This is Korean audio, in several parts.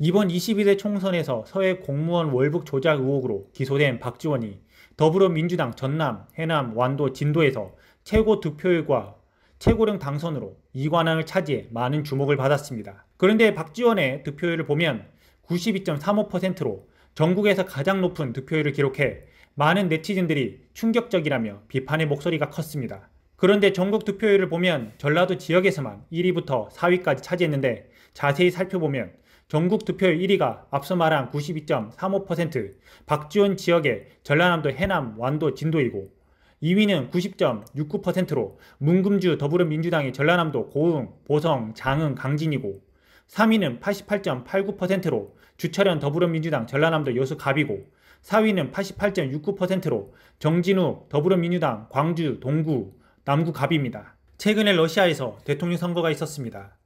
이번 21대 총선에서 서해 공무원 월북 조작 의혹으로 기소된 박지원이 더불어민주당 전남, 해남, 완도, 진도에서 최고 득표율과 최고령 당선으로 이관왕을 차지해 많은 주목을 받았습니다. 그런데 박지원의 득표율을 보면 92.35%로 전국에서 가장 높은 득표율을 기록해 많은 네티즌들이 충격적이라며 비판의 목소리가 컸습니다. 그런데 전국 득표율을 보면 전라도 지역에서만 1위부터 4위까지 차지했는데 자세히 살펴보면 전국 투표율 1위가 앞서 말한 92.35% 박지원 지역의 전라남도 해남 완도 진도이고 2위는 90.69%로 문금주 더불어민주당의 전라남도 고흥, 보성, 장흥, 강진이고 3위는 88.89%로 주철현 더불어민주당 전라남도 여수갑이고 4위는 88.69%로 정진우 더불어민주당 광주 동구 남구갑입니다. 최근에 러시아에서 대통령 선거가 있었습니다.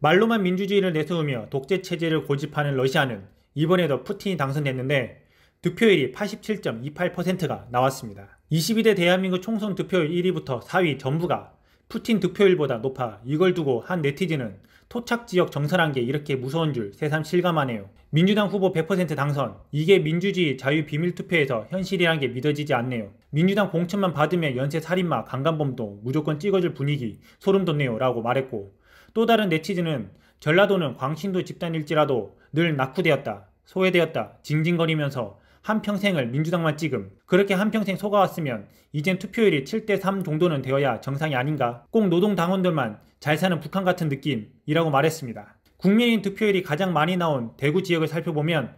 말로만 민주주의를 내세우며 독재 체제를 고집하는 러시아는 이번에도 푸틴이 당선됐는데 득표율이 87.28%가 나왔습니다. 22대 대한민국 총선 득표율 1위부터 4위 전부가 푸틴 득표율보다 높아 이걸 두고 한 네티즌은 토착 지역 정선한 게 이렇게 무서운 줄 새삼 실감하네요. 민주당 후보 100% 당선. 이게 민주주의 자유 비밀 투표에서 현실이란 게 믿어지지 않네요. 민주당 공천만 받으면 연쇄 살인마 강간범도 무조건 찍어줄 분위기 소름 돋네요라고 말했고 또 다른 네티즌은 전라도는 광신도 집단일지라도 늘 낙후되었다, 소외되었다, 징징거리면서 한평생을 민주당만 찍음. 그렇게 한평생 속아왔으면 이젠 투표율이 7대3 정도는 되어야 정상이 아닌가. 꼭 노동당원들만 잘 사는 북한 같은 느낌이라고 말했습니다. 국민의힘 득표율이 가장 많이 나온 대구 지역을 살펴보면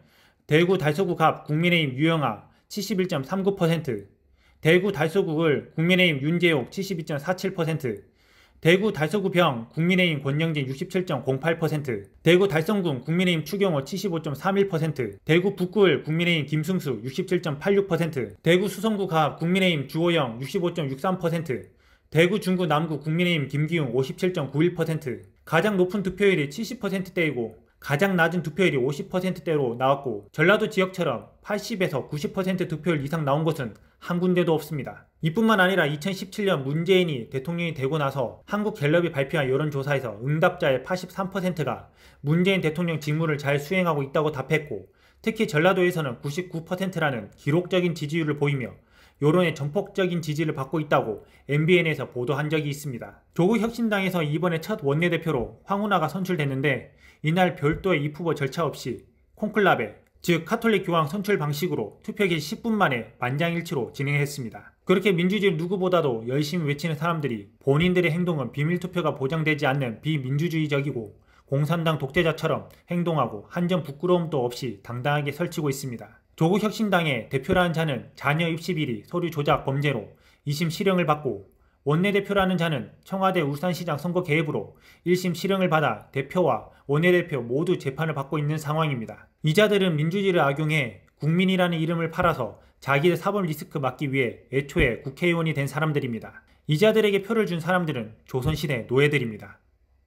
대구 달서구 합 국민의힘 유영아 71.39%, 대구 달서구을 국민의힘 윤재옥 72.47%, 대구 달서구 병 국민의힘 권영진 67.08% 대구 달성군 국민의힘 추경호 75.31% 대구 북구을 국민의힘 김승수 67.86% 대구 수성구 갑 국민의힘 주호영 65.63% 대구 중구 남구 국민의힘 김기웅 57.91% 가장 높은 투표율이 70%대이고 가장 낮은 투표율이 50%대로 나왔고 전라도 지역처럼 80에서 90%투표율 이상 나온 곳은 한 군데도 없습니다. 이뿐만 아니라 2017년 문재인이 대통령이 되고 나서 한국 갤럽이 발표한 여론조사에서 응답자의 83%가 문재인 대통령 직무를 잘 수행하고 있다고 답했고 특히 전라도에서는 99%라는 기록적인 지지율을 보이며 여론의 전폭적인 지지를 받고 있다고 MBN에서 보도한 적이 있습니다. 조국혁신당에서 이번에 첫 원내대표로 황운하가 선출됐는데 이날 별도의 입후보 절차 없이 콩클럽에 즉 카톨릭 교황 선출 방식으로 투표 개 10분 만에 만장일치로 진행했습니다. 그렇게 민주주의 누구보다도 열심히 외치는 사람들이 본인들의 행동은 비밀 투표가 보장되지 않는 비민주주의적이고 공산당 독재자처럼 행동하고 한 점 부끄러움도 없이 당당하게 설치고 있습니다. 조국혁신당의 대표라는 자는 자녀 입시 비리, 서류 조작 범죄로 2심 실형을 받고 원내대표라는 자는 청와대 울산시장 선거 개입으로 1심 실형을 받아 대표와 원내대표 모두 재판을 받고 있는 상황입니다. 이자들은 민주주의를 악용해 국민이라는 이름을 팔아서 자기의 사법 리스크 막기 위해 애초에 국회의원이 된 사람들입니다. 이자들에게 표를 준 사람들은 조선시대 노예들입니다.